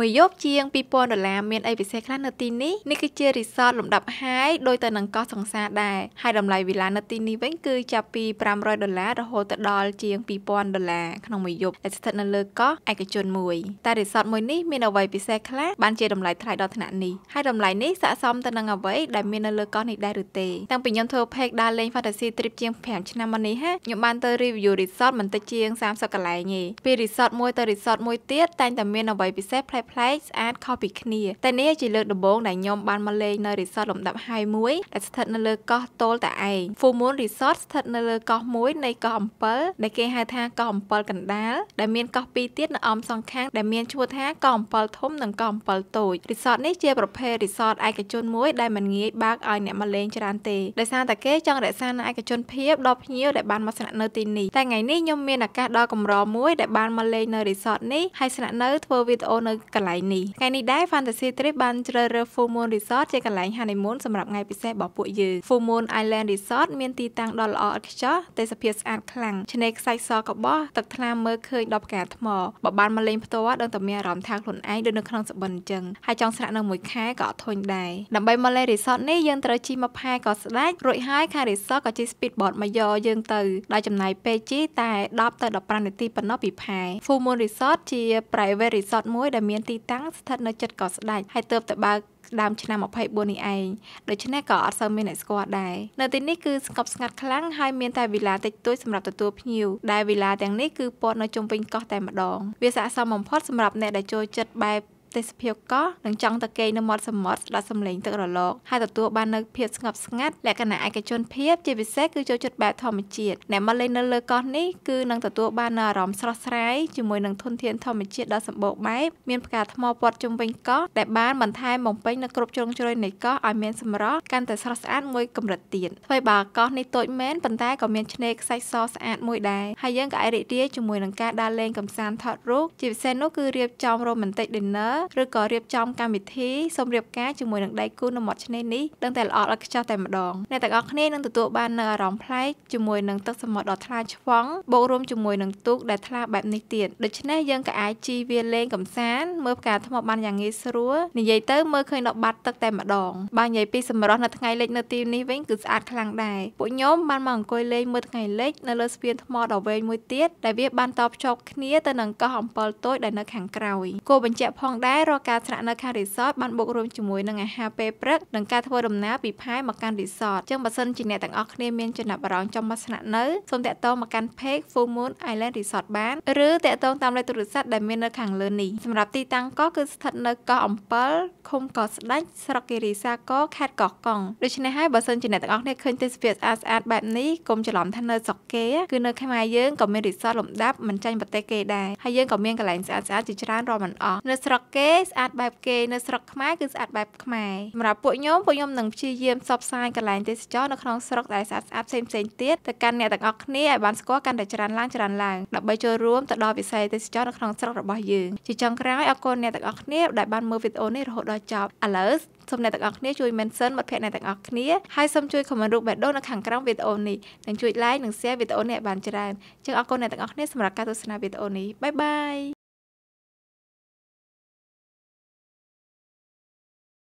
មួយយប់ជាង2000ដុល្លារមានអីពិសេសខ្លះនៅទីនេះនេះគឺជារីសតលំដាប់ហាយដោយទៅនឹងកោះសង្សារដែរហើយតម្លៃវីឡានៅទីនេះវិញគឺចាប់ពី500ដុល្លាររហូតទៅដល់ជាង2000ដុល្លារក្នុងមួយយប់ដែលស្ថិតនៅលើកោះឯកជនមួយតែរីសតមួយនេះមានអ្វីពិសេសខ្លះបានជាតម្លៃថ្លៃដល់ថ្នាក់នេះហើយតម្លៃនេះស័ក្តិសមទៅនឹងអ្វីដែលមាននៅលើកោះនេះដែរឬទេតាំងពីខ្ញុំធ្វើ page ដើរលេង Fantasy Trip ជាង5ឆ្នាំមកនេះហាខ្ញុំបានទៅ review resort មិនតិចជាង30កន្លែងទេពី resort មួយទៅ resort មួយទៀតតែងតែមានអ្វីពិសេសប្លែកប្លែកស្អាតខុសពីគ្នាតែនេះជាលើកដំបូងដែលខ្ញុំបានមកលេងនៅរីសតលំដាប់ high មួយដែលស្ថិតនៅលើកោះតូលតាឯង Full Moon Resort ស្ថិតនៅលើកោះមួយនៃកោះអំពិលដែលគេហៅថាកោះអំពិលកណ្ដាលដែលមានកោះពីរទៀតនៅអមសងខាងដែលមានឈ្មោះថាកោះអំពិលធំនិងកោះអំពិលតូចរីសតនេះជាប្រភេទរីសតឯកជនមួយ ដែលមិនងាយបើកឲ្យអ្នកមកលេងច្រើនទេដោយសារតែគេចង់រក្សានៅឯកជនភាពដល់ភ្ញៀវដែលបានមកស្នាក់នៅទីនេះតែថ្ងៃនេះខ្ញុំមានឱកាសដ៏កម្រមួយ ដែលបានមកលេងនៅរីសតនេះហើយស្នាក់នៅធ្វើវីដេអូនៅកកន្លែងនេះថ្ងៃនេះដែរ Fantasy Trip បានជ្រើសរើស Full Moon Resort ជាកន្លែង honeymoon សម្រាប់ថ្ងៃពិសេសរបស់ពួកយើង Full Moon Island Resort មានទីតាំងដ៏ល្អឥតខ្ចោះទេសភាពស្អាតខ្លាំងឆ្នេរខ្សាច់សកបោះទឹកថ្លាមើលឃើញដល់ផ្កាថ្មបើបានមកលេងផ្ទាល់ដឹងតែមានអារម្មណ៍ថាខ្លួនឯងដូចនៅក្នុងសបិនអញ្ចឹងហើយចង់ស្នាក់នៅមួយខែក៏អត់ធុញដែរដើម្បីមកលេង Resort នេះយើងត្រូវជិះមកផែក៏ស្ដេចរួចហើយខាង Resort ក៏ជិះ Speedboat មកយកយើងទៅដោយចំណាយពេលជិះតែ10ទៅ15នាទីប៉ុណ្ណោះពីផែ Full Moon Resort ជា private resort មួយដែលមានមានទីតាំងស្ថិតនៅជិតកោះស្ដេចហើយទើបតែបើកដើមឆ្នាំ24នេះឯងដូច្នេះក៏អត់សូវមានអ្នកស្គាល់ដែរនៅទីនេះគឺស្ងប់ស្ងាត់ខ្លាំងហើយមានតែវីឡាតិចតួចសម្រាប់ទទួលភ្ញៀវដែលវីឡាទាំងនេះគឺព័ទ្ធនៅជុំវិញកោះតែម្ដងវាស័ក្តិសមបំផុតសម្រាប់អ្នកដែលចូលចិត្តបែបទេសភាពកោះនិងចង់ទៅគេងនៅមាត់សមុទ្រស្ដាប់សំឡេងទឹករលក ហើយទទួលបាននៅភាពស្ងប់ស្ងាត់លក្ខណៈឯកជនភាពជាពិសេសគឺចូលចិត្តបែបធម្មជាតិអ្នកមកលេងនៅលើកោះនេះគឺនឹងទទួលបាននូវអារម្មណ៍ស្រស់ស្រាយជាមួយនឹងធនធានធម្មជាតិដ៏សម្បូរបែបមានផ្កាថ្មព័ទ្ធជុំវិញកោះដែលបានបន្ថែមបំពេញនៅគ្រប់ជ្រុងជ្រោយនៃកោះឲ្យមានសម្រស់កាន់តែស្រស់ស្អាតមួយកម្រិតទៀតថ្មីបើកោះនេះតូចមែនប៉ុន្តែក៏មានឆ្នេរខ្សាច់សស្អាតមួយដែរហើយយើងក៏អាចរីករាយជាមួយនឹងការដើរលេងកម្សាន្តថតរូបជាពិសេសនោះគឺរៀបចំ romantic dinner ឬក៏រៀបចំកម្មវិធីសូមរៀបការជាមួយនឹងដៃគូនៅមាត់ឆ្នេរនេះដឹងតែល្អឥតខ្ចោះតែម្ដងអ្នកទាំងអស់គ្នានឹងទទួលបាននូវអារម្មណ៍ប្លែកជាមួយនឹងទឹកសមុទ្រដ៏ថ្លាឆ្វង់បូករួមជាមួយនឹងទូកដែលថ្លាបែបនេះទៀតដូច្នេះយើងក៏អាចជិះវាលេងកំសាន្តមើលផ្កាថ្មបានយ៉ាងងាយស្រួលនិយាយទៅមើលឃើញដល់បាត់ទឹកតែម្ដងបើនិយាយពីសម្រស់នៅថ្ងៃលិចនៅទីនេះវិញគឺស្អាតខ្លាំងដែរពួកខ្ញុំបានមកអង្គុយលេងមើលថ្ងៃលិចនៅលើស្ពានថ្មដ៏វែងមួយទៀតដែលវាបានតភ្ជាប់គ្នាទៅនឹងកោះអំពិលតូចដែលនៅខាងក្រោយគួរបញ្ជាក់ផងដែរដែររកការស្នាក់នៅខាងរីសតបានបូករួមជាមួយនឹងអាហារពេលព្រឹកនិងការធ្វើដំណើរពីផែមកកាន់រីសតចឹងបើសិនជាអ្នកទាំងអស់គ្នាមានចំណាប់អារម្មណ៍ចង់មកស្នាក់នៅសូមតាក់ទងមកកាន់ Page Full Moon Island Resort បានឬតាក់ទងតាមលេខទូរស័ព្ទដែលមាននៅខាងលើនេះសម្រាប់ទីតាំងកោះគឺស្ថិតនៅកោះអំពិលឃុំកោះស្ដេចស្រុកគិរីសាគរខេត្តកោះកុងដូច្នេះហើយបើសិនជាអ្នកទាំងអស់គ្នាឃើញទេសភាពស្អាតស្អាតបែបនេះកុំច្រឡំថានៅស្រុកគេគឺនៅខ្មែរយើងក៏មានរីសតលំដាប់មិនចាញ់ប្រទេសគេដែរហើយយើងក៏មានកន្លែងស្អាតស្អាតជាច្រើនរាប់មិនអស់នៅស្រុកគេគេស្អាតបែបគេនៅស្រុកខ្មែរគឺស្អាតបែបខ្មែរសម្រាប់ពួកខ្ញុំពួកខ្ញុំនឹងព្យាយាមផ្សព្វផ្សាយកន្លែងទេសចរនៅក្នុងស្រុកដែលស្អាតស្អាតផ្សេងផ្សេងទៀតទៅកាន់អ្នកទាំងអស់គ្នាឲ្យបានស្គាល់កាន់តែច្រើនឡើងច្រើនឡើងដើម្បីចូលរួមទៅដល់វិស័យទេសចរនៅក្នុងស្រុករបស់យើងជាចុងក្រោយអរគុណអ្នកទាំងអស់គ្នាដែលបានមើលវីដេអូនេះរហូតដល់ចប់ឥឡូវសូមអ្នកទាំងអស់គ្នាជួយ mention មិត្តភ័ក្តិអ្នកទាំងអស់គ្នាហើយសូមជួយ comment រូបបេះដូងនៅខាងក្រោមវីដេអូនេះនិងជួយ like និង share វីដេអូនេះឲ្យបានច្រើនជើងអរគុណអ្នកទាំងអស់គ្នាសម្រាប់ការទស្សនាវីដេអូនេះបាយបាយ